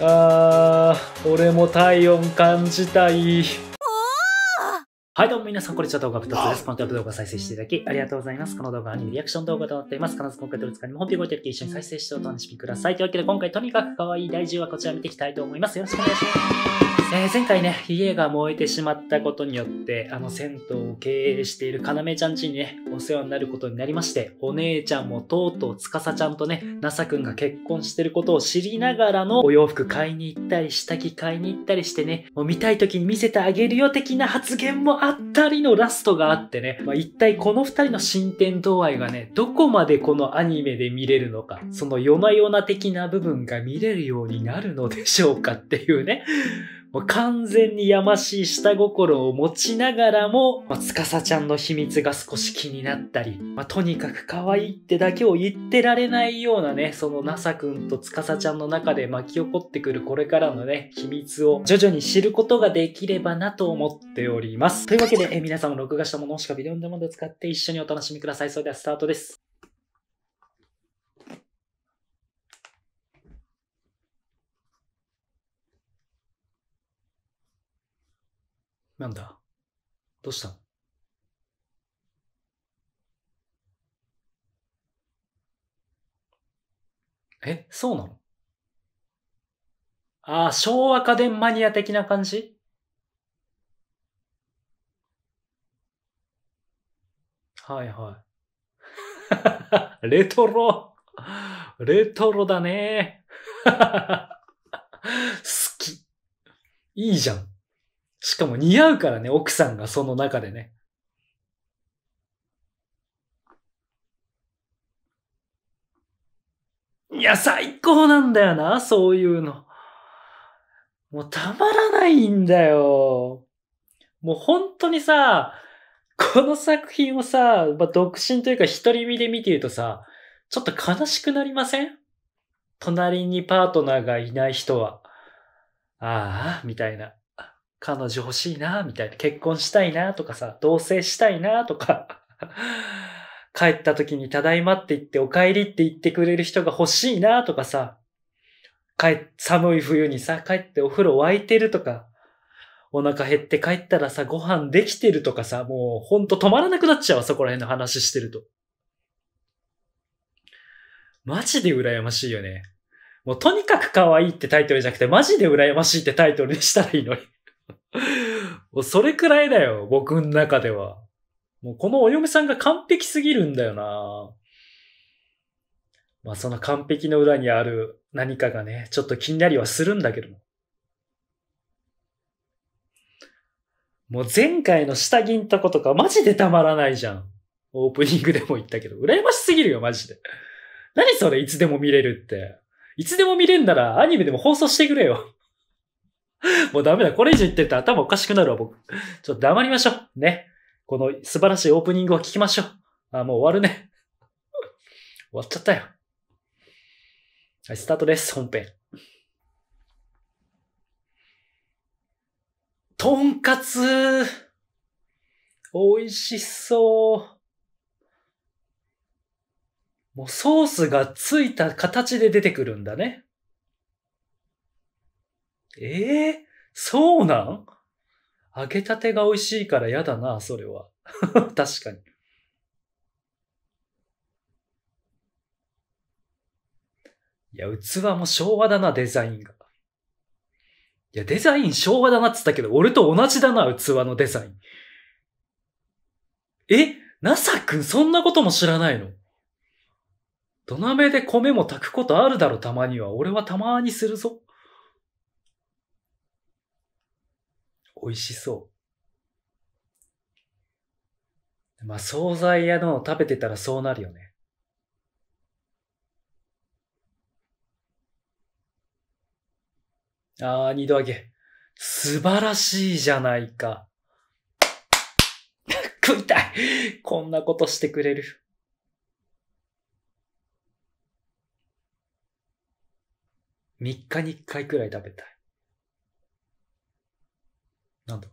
あー俺も体温感じたいはい、どうも皆さん、こんにちは。動画2つです。この動画再生していただき、ありがとうございます。この動画はアニメリアクション動画となっています。必ず今回とりつかにも本編動いてる一緒に再生してお楽しみください。というわけで、今回とにかく可愛い第10話こちら見ていきたいと思います。よろしくお願いします。えー、前回ね、家が燃えてしまったことによって、あの、銭湯を経営しているかなめちゃんちにね、お世話になることになりまして、お姉ちゃんもとうとうつかさちゃんとね、なさくんが結婚してることを知りながらのお洋服買いに行ったり、下着買いに行ったりしてね、もう見たい時に見せてあげるよ的な発言もああたりのラストがあってね、まあ、一体この二人の進展度合いがね、どこまでこのアニメで見れるのか、その夜な夜な的な部分が見れるようになるのでしょうかっていうね。もう完全にやましい下心を持ちながらも、まあ、つかさちゃんの秘密が少し気になったり、まあ、とにかく可愛いってだけを言ってられないようなね、そのなさくんとつかさちゃんの中で巻き起こってくるこれからのね、秘密を徐々に知ることができればなと思っております。というわけで、え皆さんも録画したものしかビデオでもで使って一緒にお楽しみください。それではスタートです。なんだどうしたのえ、そうなのああ、昭和家電マニア的な感じはいはい。レトロ。レトロだね。好き。いいじゃん。しかも似合うからね、奥さんがその中でね。いや、最高なんだよな、そういうの。もうたまらないんだよ。もう本当にさ、この作品をさ、まあ、独身というか独り身で見てるとさ、ちょっと悲しくなりません隣にパートナーがいない人は。ああ、みたいな。彼女欲しいな、みたいな、結婚したいな、とかさ、同棲したいな、とか 帰った時にただいまって言って、お帰りって言ってくれる人が欲しいな、とかさ、帰、寒い冬にさ、帰ってお風呂沸いてるとか、お腹減って帰ったらさ、ご飯できてるとかさ、もうほんと止まらなくなっちゃうわ、そこら辺の話してると。マジで羨ましいよね。もうとにかく可愛いってタイトルじゃなくて、マジで羨ましいってタイトルにしたらいいのにもうそれくらいだよ、僕の中では。もうこのお嫁さんが完璧すぎるんだよな。まあその完璧の裏にある何かがね、ちょっと気になりはするんだけども。もう前回の下着んとことかマジでたまらないじゃん。オープニングでも言ったけど、羨ましすぎるよ、マジで。何それ、いつでも見れるって。いつでも見れんならアニメでも放送してくれよ。もうダメだ。これ以上言ってたと頭おかしくなるわ、僕。ちょっと黙りましょう。ね。この素晴らしいオープニングを聞きましょう。あ、もう終わるね。終わっちゃったよ。はい、スタートです、本編。とんかつ美味しそうもうソースがついた形で出てくるんだね。ええー、そうなん揚げたてが美味しいから嫌だな、それは。確かに。いや、器も昭和だな、デザインが。いや、デザイン昭和だなって言ったけど、俺と同じだな、器のデザイン。えナサ君そんなことも知らないの土鍋で米も炊くことあるだろ、たまには。俺はたまにするぞ。美味しそう。まあ、惣菜屋の食べてたらそうなるよね。ああ、二度揚げ。素晴らしいじゃないか。食いたいこんなことしてくれる。三日に一回くらい食べたい。なんだ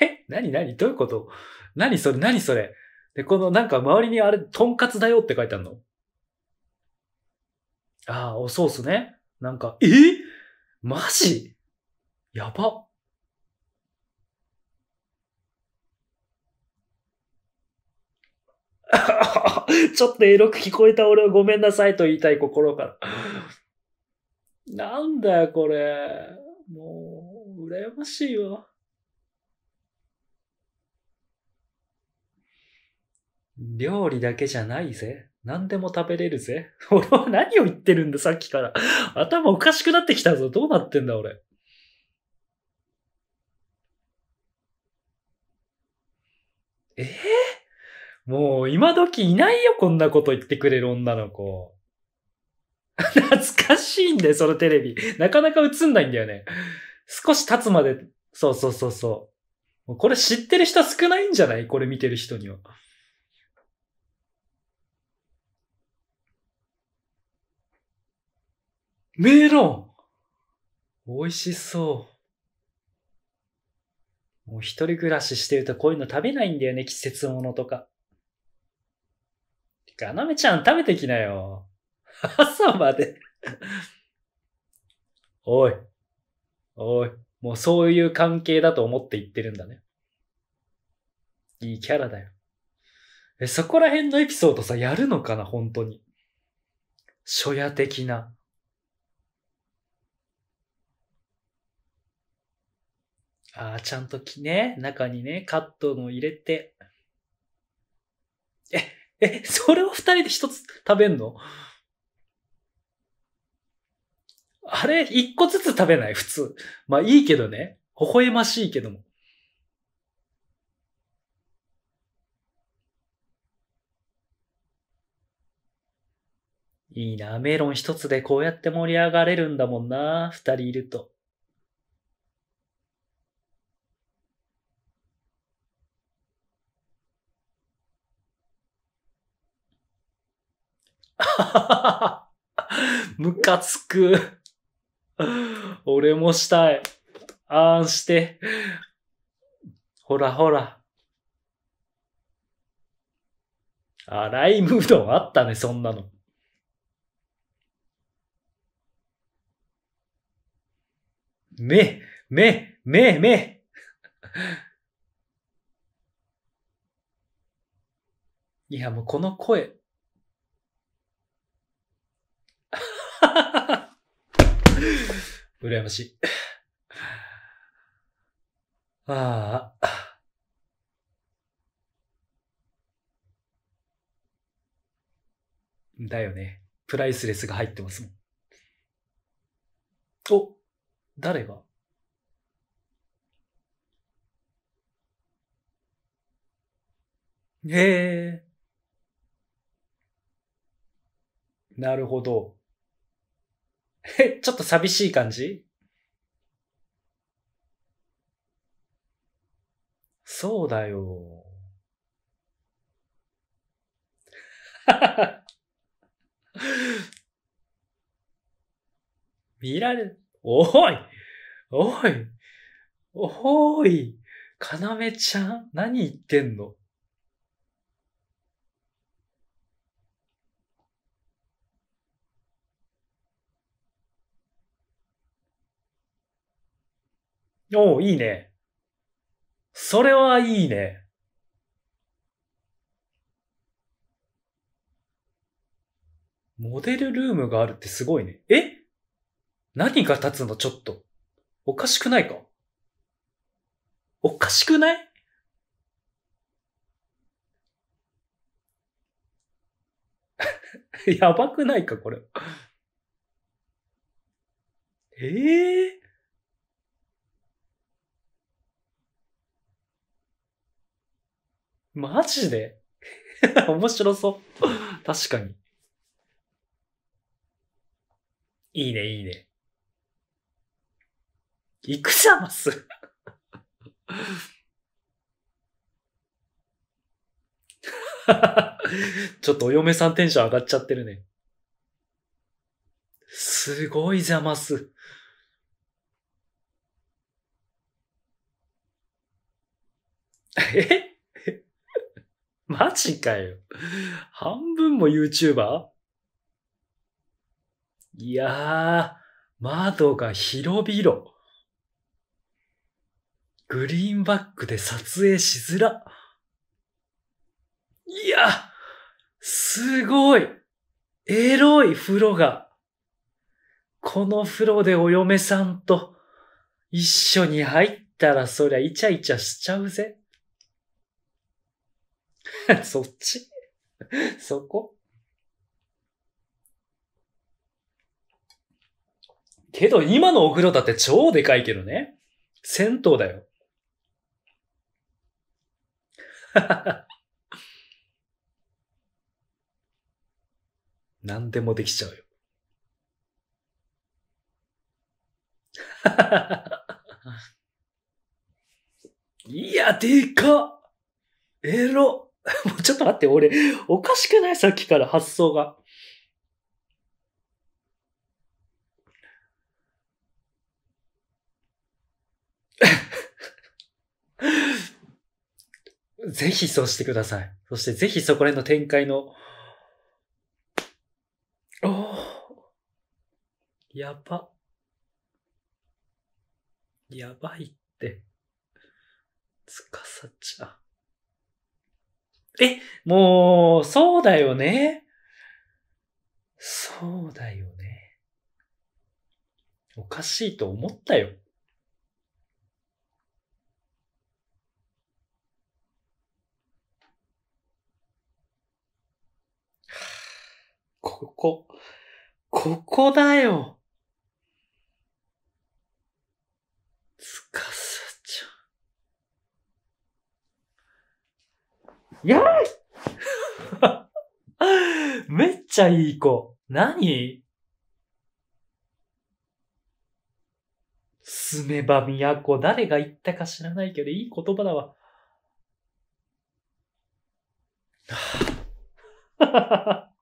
え何何どういうこと何それ何それで、このなんか周りにあれ、とんかつだよって書いてあるのああ、そうっすね。なんか、えマジやば。ちょっとエロく聞こえた俺はごめんなさいと言いたい心からなんだよ、これ。もう、羨ましいわ。料理だけじゃないぜ。何でも食べれるぜ。俺は何を言ってるんだ、さっきから。頭おかしくなってきたぞ。どうなってんだ、俺。ええー、もう今時いないよ、こんなこと言ってくれる女の子。懐かしいんだよ、そのテレビ。なかなか映んないんだよね。少し経つまで、そうそうそうそう。これ知ってる人少ないんじゃないこれ見てる人には。メロン美味しそう。もう一人暮らししてるとこういうの食べないんだよね、季節物とか。てか、なめちゃん食べてきなよ。朝までおい。おい。もうそういう関係だと思って言ってるんだね。いいキャラだよ。え、そこら辺のエピソードさ、やるのかな本当に。初夜的な。ああ、ちゃんと木ね、中にね、カットの入れて。え、え、それを二人で一つ食べんのあれ、一個ずつ食べない普通。まあいいけどね。微笑ましいけども。いいな。メロン一つでこうやって盛り上がれるんだもんな。二人いると。ムカつく。俺もしたい。あんして。ほらほら。あ、ライムうどんあったね、そんなの。目、目、目、目。いや、もうこの声、羨ましい。あ あ。だよね。プライスレスが入ってますもん。お、誰がへえ。なるほど。え、ちょっと寂しい感じそうだよ。見られ、おいおいおいかなめちゃん何言ってんのおお、いいね。それはいいね。モデルルームがあるってすごいね。え何が立つのちょっと。おかしくないかおかしくない やばくないか、これ。ええー、マジで 面白そう。確かに。いいね、いいね。行くじゃます。ちょっとお嫁さんテンション上がっちゃってるね。すごいざます。えマジかよ。半分も YouTuber? いやー、窓が広々。グリーンバックで撮影しづら。いや、すごい。エロい風呂が。この風呂でお嫁さんと一緒に入ったらそりゃイチャイチャしちゃうぜ。そっち そこけど今のお風呂だって超でかいけどね。銭湯だよ。何でもできちゃうよ。いや、でかっエロ もうちょっと待って、俺、おかしくないさっきから発想が。ぜひそうしてください。そしてぜひそこら辺の展開の、おおやば。やばいって。つかさちゃん。え、もう、そうだよね。そうだよね。おかしいと思ったよ。ここ、ここだよ。やーい めっちゃいい子。何すめば都、誰が言ったか知らないけど、いい言葉だわ。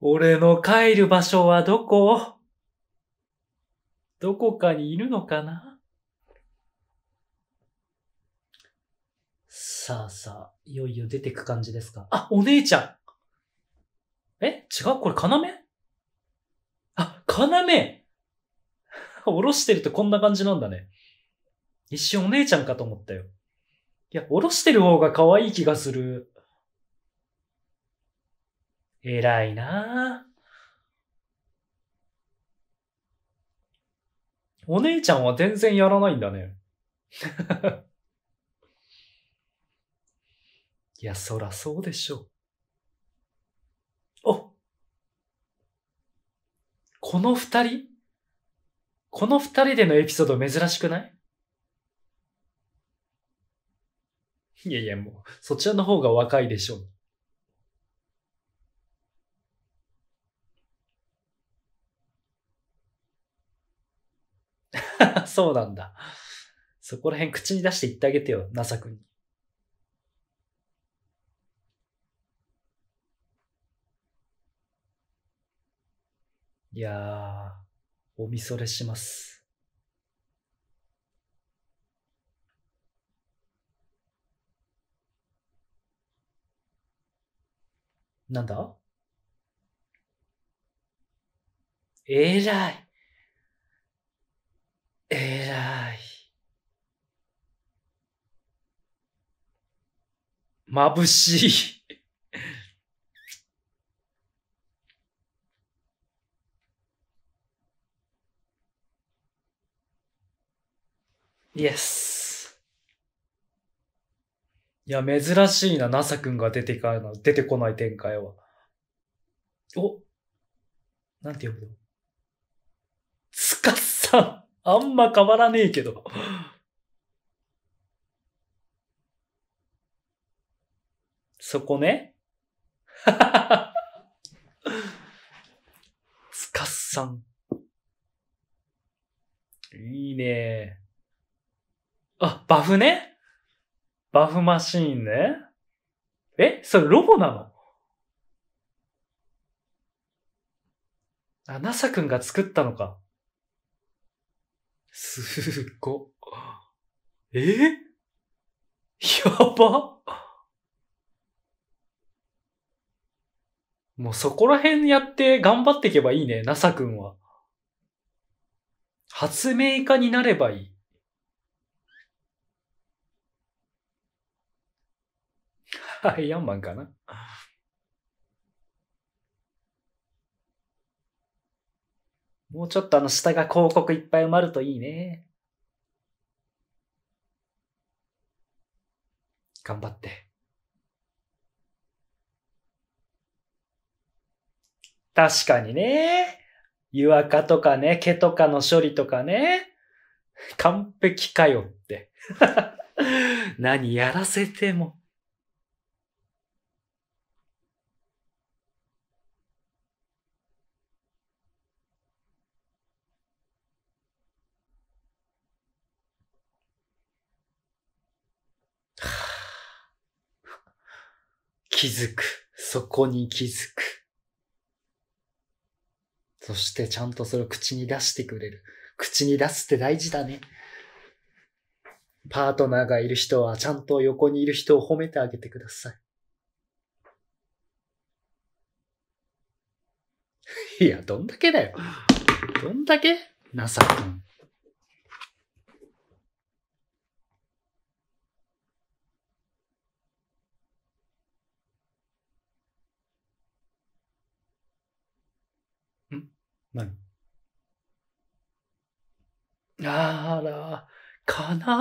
俺の帰る場所はどこどこかにいるのかなさあさあ、いよいよ出てく感じですか。あ、お姉ちゃんえ違うこれ、要あ、要 おろしてるとこんな感じなんだね。一瞬お姉ちゃんかと思ったよ。いや、おろしてる方が可愛い気がする。偉いなお姉ちゃんは全然やらないんだね。いや、そらそうでしょう。おこの二人この二人でのエピソード珍しくないいやいや、もう、そちらの方が若いでしょう。そうなんだ。そこら辺口に出して言ってあげてよ、ナサ君に。いやー、おみそれします。なんだえらい。えらい。眩しい。イエス。いや、珍しいな、ナサ君が出てかな出てこない展開は。おなんて呼ぶのつかさんあんま変わらねえけど。そこね。つ かさん。いいねあ、バフねバフマシーンね。えそれロボなのあ、ナサ君が作ったのか。すっご。えやばもうそこら辺やって頑張っていけばいいね、ナサ君は。発明家になればいい。アイアンマンかな。もうちょっとあの下が広告いっぱい埋まるといいね。頑張って。確かにね。湯垢とかね、毛とかの処理とかね。完璧かよって。何やらせても。気づく。そこに気づく。そしてちゃんとそれを口に出してくれる。口に出すって大事だね。パートナーがいる人はちゃんと横にいる人を褒めてあげてください。いや、どんだけだよ。どんだけさくん。何あら、要。要。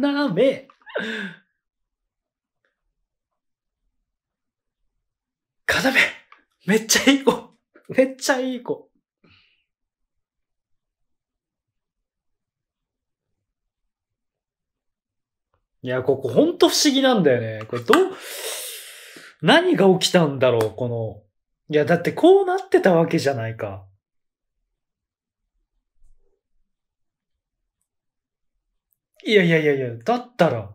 要。め。めっちゃいい子。めっちゃいい子。いや、ここほんと不思議なんだよね。これどう、何が起きたんだろう、この。いや、だってこうなってたわけじゃないか。いやいやいやいや、だったら、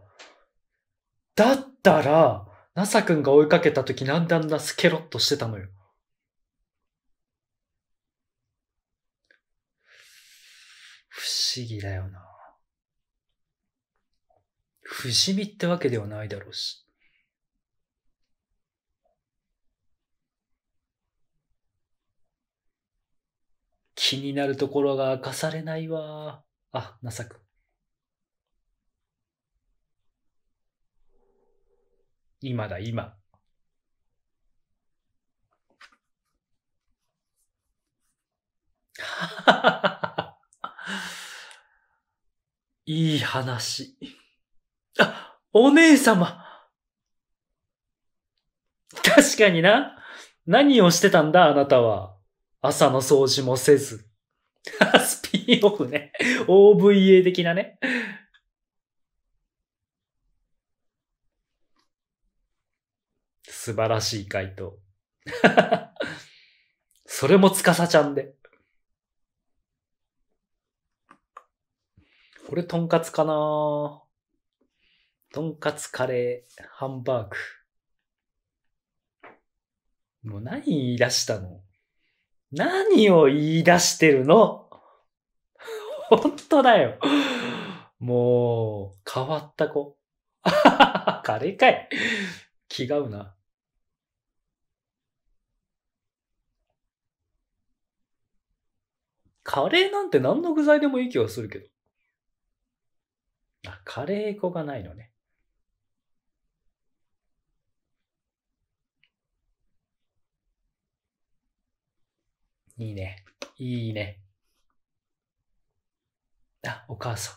だったら、ナサ君が追いかけた時なんであんなスケロッとしてたのよ。不思議だよな。不死身ってわけではないだろうし。気になるところが明かされないわ。あ、なさく。今だ、今。いい話。あ、お姉様。確かにな。何をしてたんだ、あなたは。朝の掃除もせず。スピンオフね。OVA 的なね。素晴らしい回答。それもつかさちゃんで。これ、とんかつかなとんかつカレー、ハンバーグ。もう何言い出したの何を言い出してるの 本当だよ。もう、変わった子。カレーかい。違うな。カレーなんて何の具材でもいい気はするけど。あ、カレー粉がないのね。いいね。いいね。あ、お母さん。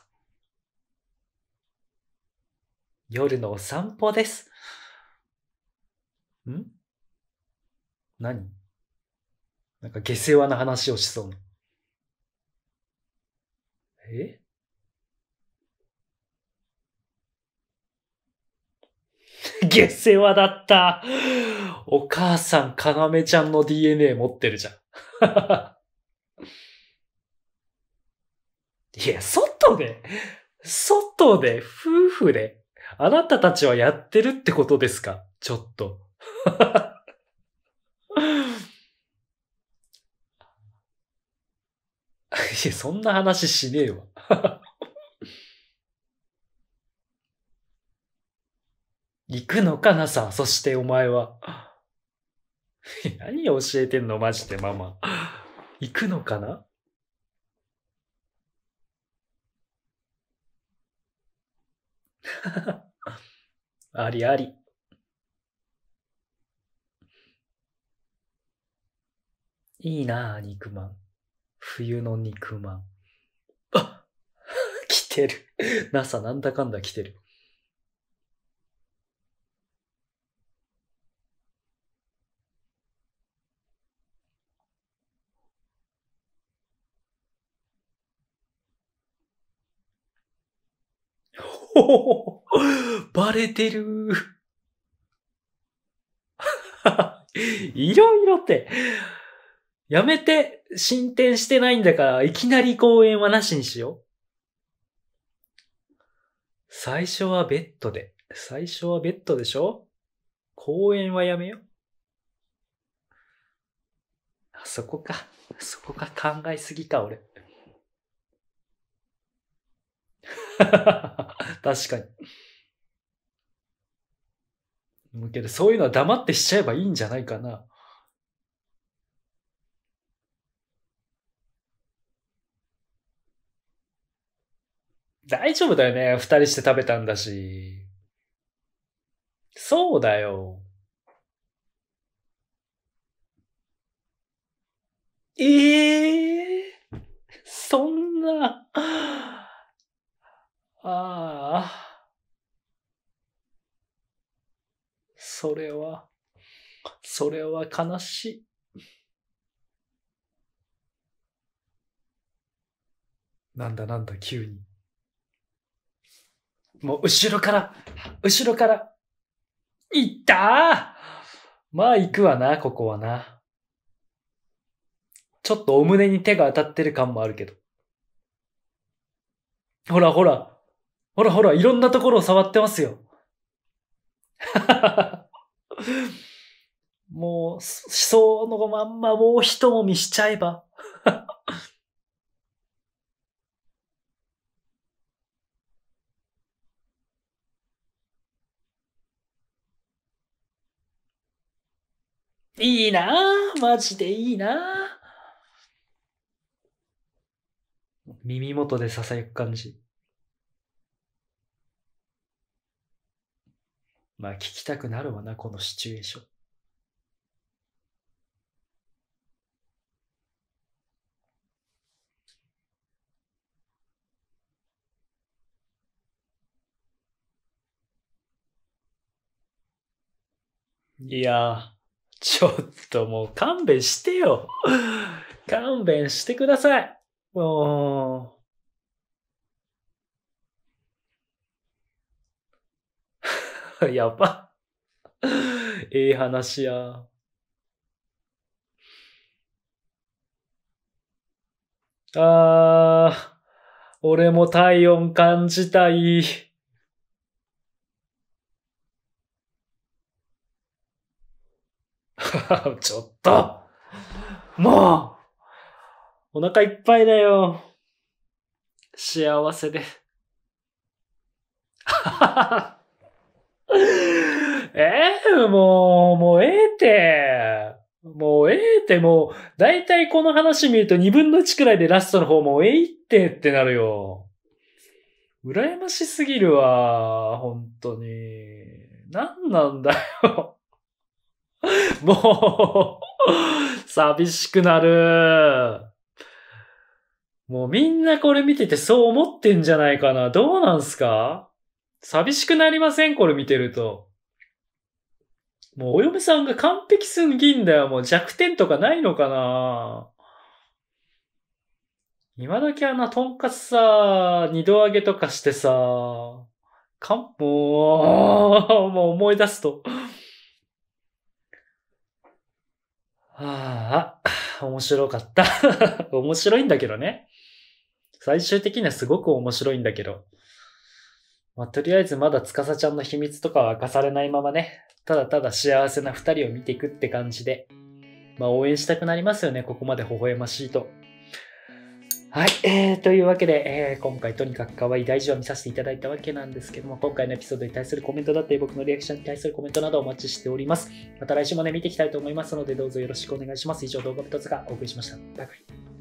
夜のお散歩です。ん何なんか下世話な話をしそうな。え 下世話だった。お母さん、かなめちゃんの DNA 持ってるじゃん。いや、外で、外で、夫婦で、あなたたちはやってるってことですかちょっと。いや、そんな話しねえわ。行くのかなさ、そしてお前は。何教えてんのマジでママ。行くのかな ありあり。いいなあ、肉まん。冬の肉まん。あ来てる。NASA なんだかんだ来てる。バレてる。いろいろって。やめて、進展してないんだから、いきなり公演はなしにしよう。最初はベッドで。最初はベッドでしょ公演はやめよう。あそこか。そこか考えすぎか、俺。確かに。もうけど、そういうのは黙ってしちゃえばいいんじゃないかな。大丈夫だよね。二人して食べたんだし。そうだよ。ええー、そんな。ああ、それは、それは悲しい。なんだなんだ、急に。もう後ろから、後ろから、いったまあ行くわな、ここはな。ちょっとお胸に手が当たってる感もあるけど。ほらほら、ほらほら、いろんなところを触ってますよ。もう、思想のまんまもう一もみしちゃえば。いいなぁ。マジでいいな耳元で囁く感じ。まあ聞きたくなるわな、このシチュエーション。いやちょっともう勘弁してよ。勘弁してください。もう。やば。ええ話や。あー、俺も体温感じたい。ちょっともうお腹いっぱいだよ。幸せで。ははは。え えー、もう、もうええって。もうええって、もう、だいたいこの話見ると2分の1くらいでラストの方もえいってってなるよ。羨ましすぎるわ、本当に。なんなんだよ。もう、寂しくなる。もうみんなこれ見ててそう思ってんじゃないかな。どうなんすか寂しくなりませんこれ見てると。もうお嫁さんが完璧すぎんだよ。もう弱点とかないのかな今だけあの、とんかつさ、二度揚げとかしてさ、かん、もう、もう思い出すと。ああ、面白かった 面白いんだけどね。最終的にはすごく面白いんだけど。まあ、とりあえずまだ司ちゃんの秘密とかは明かされないままね、ただただ幸せな二人を見ていくって感じで、まあ、応援したくなりますよね、ここまで微笑ましいと。はい、えー、というわけで、えー、今回とにかく可愛い大事を見させていただいたわけなんですけども、今回のエピソードに対するコメントだったり、僕のリアクションに対するコメントなどお待ちしております。また来週もね、見ていきたいと思いますので、どうぞよろしくお願いします。以上、動画の一つがお送りしました。バイバイ。